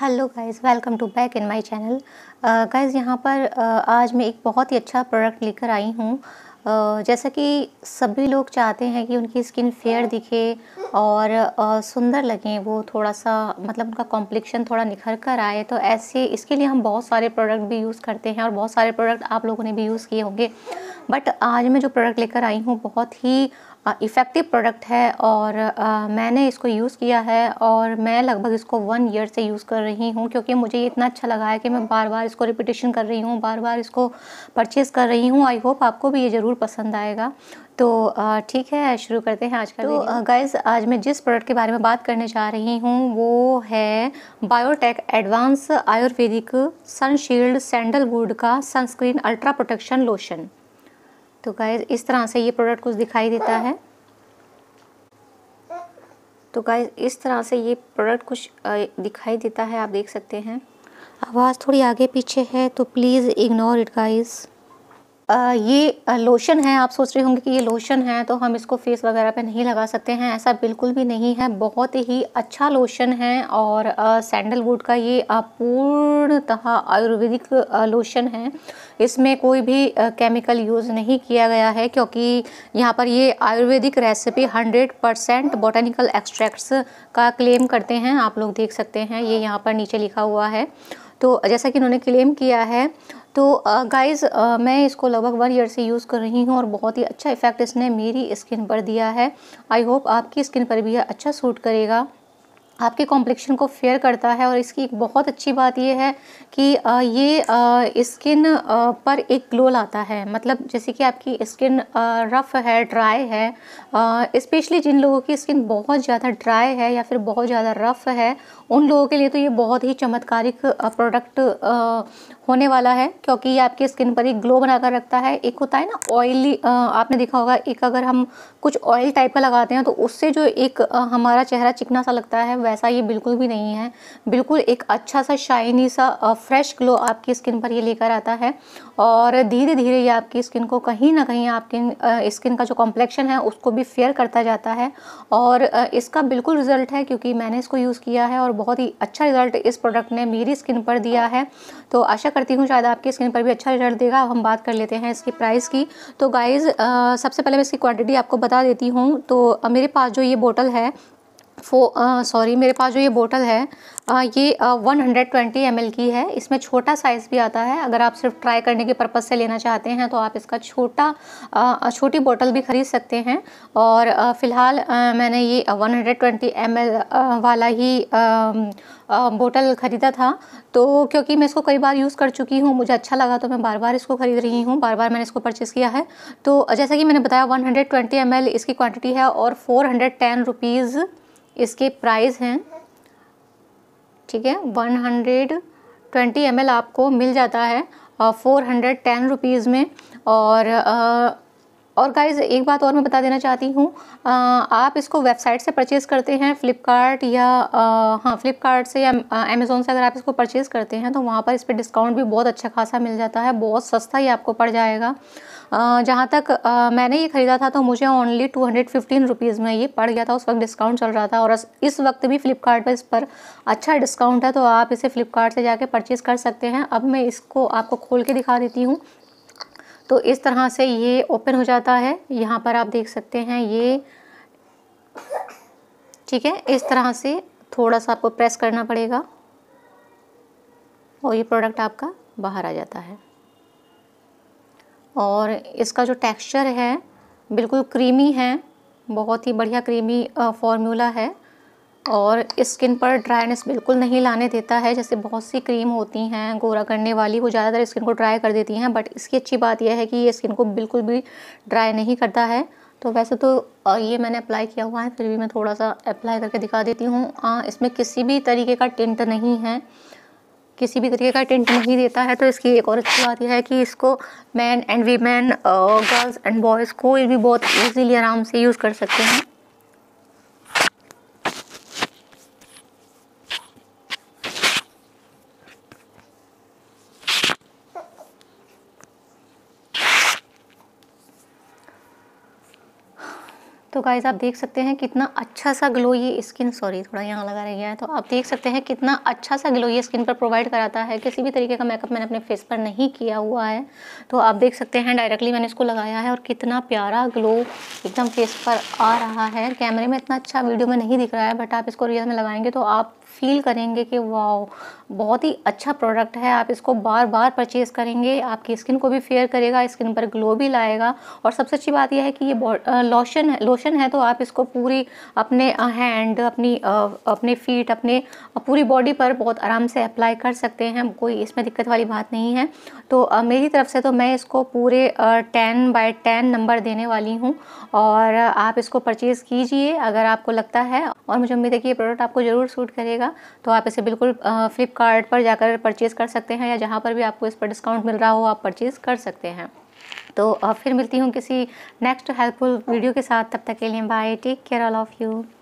hello guys welcome to back in my channel guys यहाँ पर uh, आज मैं एक बहुत ही अच्छा प्रोडक्ट लेकर आई हूँ uh, जैसा कि सभी लोग चाहते हैं कि उनकी स्किन फेयर दिखे और uh, सुंदर लगें वो थोड़ा सा मतलब उनका कॉम्प्लिक्शन थोड़ा निखर कर आए तो ऐसे इसके लिए हम बहुत सारे प्रोडक्ट भी यूज़ करते हैं और बहुत सारे प्रोडक्ट आप लोगों ने भी यूज़ किए होंगे बट आज मैं जो प्रोडक्ट लेकर आई हूँ बहुत ही इफ़ेक्टिव प्रोडक्ट है और आ, मैंने इसको यूज़ किया है और मैं लगभग इसको वन ईयर से यूज़ कर रही हूँ क्योंकि मुझे ये इतना अच्छा लगा है कि मैं बार बार इसको रिपीटेशन कर रही हूँ बार बार इसको परचेज़ कर रही हूँ आई होप आपको भी ये ज़रूर पसंद आएगा तो ठीक है शुरू करते हैं आज का तो गाइज आज मैं जिस प्रोडक्ट के बारे में बात करने जा रही हूँ वो है biotech advance Ayurvedic sunshield sandalwood का सनस्क्रीन अल्ट्रा प्रोटेक्शन लोशन तो गाइज इस तरह से ये प्रोडक्ट कुछ दिखाई देता है तो गाइज इस तरह से ये प्रोडक्ट कुछ दिखाई देता है आप देख सकते हैं आवाज़ थोड़ी आगे पीछे है तो प्लीज़ इग्नोर इट गाइज़ ये लोशन है आप सोच रहे होंगे कि ये लोशन है तो हम इसको फेस वगैरह पे नहीं लगा सकते हैं ऐसा बिल्कुल भी नहीं है बहुत ही अच्छा लोशन है और सैंडलवुड का ये पूर्णतः आयुर्वेदिक लोशन है इसमें कोई भी केमिकल यूज़ नहीं किया गया है क्योंकि यहाँ पर ये Ayurvedic recipe 100 percent botanical extracts का क्लेम करते हैं आप लोग देख सकते हैं ये यहाँ पर नीचे लिखा हुआ है तो जैसा कि इन्होंने क्लेम किया है तो गाइज़ मैं इसको लगभग वन ईयर से यूज़ कर रही हूँ और बहुत ही अच्छा इफ़ेक्ट इसने मेरी स्किन पर दिया है आई होप आपकी स्किन पर भी अच्छा सूट करेगा आपके कॉम्प्लेक्शन को फेयर करता है और इसकी एक बहुत अच्छी बात यह है कि ये स्किन पर एक ग्लो लाता है मतलब जैसे कि आपकी स्किन रफ़ है ड्राई है इस्पेशली जिन लोगों की स्किन बहुत ज़्यादा ड्राई है या फिर बहुत ज़्यादा रफ़ है उन लोगों के लिए तो ये बहुत ही चमत्कारिक प्रोडक्ट होने वाला है क्योंकि ये आपकी स्किन पर एक ग्लो बनाकर रखता है एक होता है ना ऑयली आपने देखा होगा एक अगर हम कुछ ऑयल टाइप का लगाते हैं तो उससे जो एक हमारा चेहरा चिकना सा लगता है वैसा ये बिल्कुल भी नहीं है बिल्कुल एक अच्छा सा शाइनी सा फ्रेश ग्लो आपकी स्किन पर ये लेकर आता है और धीरे धीरे ये आपकी स्किन को कहीं ना कहीं आपकी स्किन का जो कॉम्प्लेक्शन है उसको भी फेयर करता जाता है और इसका बिल्कुल रिज़ल्ट है क्योंकि मैंने इसको यूज़ किया है और बहुत ही अच्छा रिज़ल्ट इस प्रोडक्ट ने मेरी स्किन पर दिया है तो आशा करती हूँ शायद आपकी स्किन पर भी अच्छा रिज़ल्ट देगा हम बात कर लेते हैं इसकी प्राइस की तो गाइज़ सबसे पहले मैं इसकी क्वान्टिटी आपको बता देती हूँ तो मेरे पास जो ये बोटल है फो सॉरी मेरे पास जो ये बोतल है आ, ये one hundred twenty M L की है इसमें छोटा साइज़ भी आता है अगर आप सिर्फ ट्राई करने के पर्पज़ से लेना चाहते हैं तो आप इसका छोटा छोटी बोतल भी ख़रीद सकते हैं और फ़िलहाल मैंने ये one hundred twenty M L वाला ही बोतल ख़रीदा था तो क्योंकि मैं इसको कई बार यूज़ कर चुकी हूँ मुझे अच्छा लगा तो मैं बार बार इसको ख़रीद रही हूँ बार बार मैंने इसको परचेज़ किया है तो जैसा कि मैंने बताया one hundred twenty M L इसकी क्वान्टिटी है और फ़ोर हंड्रेड टेन रुपीज़ इसकी प्राइस हैं ठीक है वन हंड्रेड ट्वेंटी एम आपको मिल जाता है फोर हंड्रेड टेन रुपीज़ में और और गाइज एक बात और मैं बता देना चाहती हूँ आप इसको वेबसाइट से परचेज़ करते हैं फ़्लिपकार्ट या आ, हाँ फ़्लिपकार्ट से या अमेज़ोन से अगर आप इसको परचेज़ करते हैं तो वहाँ पर इस पर डिस्काउंट भी बहुत अच्छा खासा मिल जाता है बहुत सस्ता ही आपको पड़ जाएगा जहाँ तक आ, मैंने ये ख़रीदा था तो मुझे only two hundred fifteen rupees में ये पड़ गया था उस वक्त डिस्काउंट चल रहा था और इस वक्त भी फ़्लिपकार्ट इस पर अच्छा डिस्काउंट है तो आप इसे फ़्लिपकार्ट से जाके परचेज़ कर सकते हैं अब मैं इसको आपको खोल के दिखा देती हूँ तो इस तरह से ये ओपन हो जाता है यहाँ पर आप देख सकते हैं ये ठीक है इस तरह से थोड़ा सा आपको प्रेस करना पड़ेगा और ये प्रोडक्ट आपका बाहर आ जाता है और इसका जो टेक्सचर है बिल्कुल क्रीमी है बहुत ही बढ़िया क्रीमी फॉर्मूला है और स्किन पर ड्राइनेस बिल्कुल नहीं लाने देता है जैसे बहुत सी क्रीम होती हैं गोरा करने वाली वो ज़्यादातर स्किन को ड्राई कर देती हैं बट इसकी अच्छी बात यह है कि ये स्किन को बिल्कुल भी ड्राई नहीं करता है तो वैसे तो ये मैंने अप्लाई किया हुआ है फिर भी मैं थोड़ा सा अप्लाई करके दिखा देती हूँ इसमें किसी भी तरीके का टेंट नहीं है किसी भी तरीके का टेंट नहीं देता है तो इसकी एक और अच्छी बात यह है कि इसको man and women girls and boys कोई भी बहुत ईजीली आराम से यूज़ कर सकते हैं तो गाइज आप देख सकते हैं कितना अच्छा सा ग्लो ये स्किन सॉरी थोड़ा यहाँ लगा रह गया है तो आप देख सकते हैं कितना अच्छा सा ग्लो ये स्किन पर प्रोवाइड कराता है किसी भी तरीके का मेकअप मैंने अपने फेस पर नहीं किया हुआ है तो आप देख सकते हैं डायरेक्टली मैंने इसको लगाया है और कितना प्यारा ग्लो एकदम फेस पर आ रहा है कैमरे में इतना अच्छा वीडियो में नहीं दिख रहा है बट आप इसको रियल में लगाएंगे तो आप फील करेंगे कि वाओ बहुत ही अच्छा प्रोडक्ट है आप इसको बार बार परचेज़ करेंगे आपकी स्किन को भी फेयर करेगा स्किन पर ग्लो भी लाएगा और सबसे अच्छी बात यह है कि ये लोशन है लोशन है तो आप इसको पूरी अपने हैंड अपनी अपने फीट अपने पूरी बॉडी पर बहुत आराम से अप्लाई कर सकते हैं कोई इसमें दिक्कत वाली बात नहीं है तो मेरी तरफ से तो मैं इसको पूरे टेन बाई टेन नंबर देने वाली हूँ और आप इसको परचेज़ कीजिए अगर आपको लगता है और मुझे उम्मीद है कि ये प्रोडक्ट आपको ज़रूर सूट करेगा रहेगा तो आप इसे बिल्कुल फ्लिपकार्ट पर जाकर परचेज़ कर सकते हैं या जहाँ पर भी आपको इस पर डिस्काउंट मिल रहा हो आप परचेज़ कर सकते हैं तो फिर मिलती हूँ किसी नेक्स्ट हेल्पफुल वीडियो के साथ तब तक के लिए bye take care all of you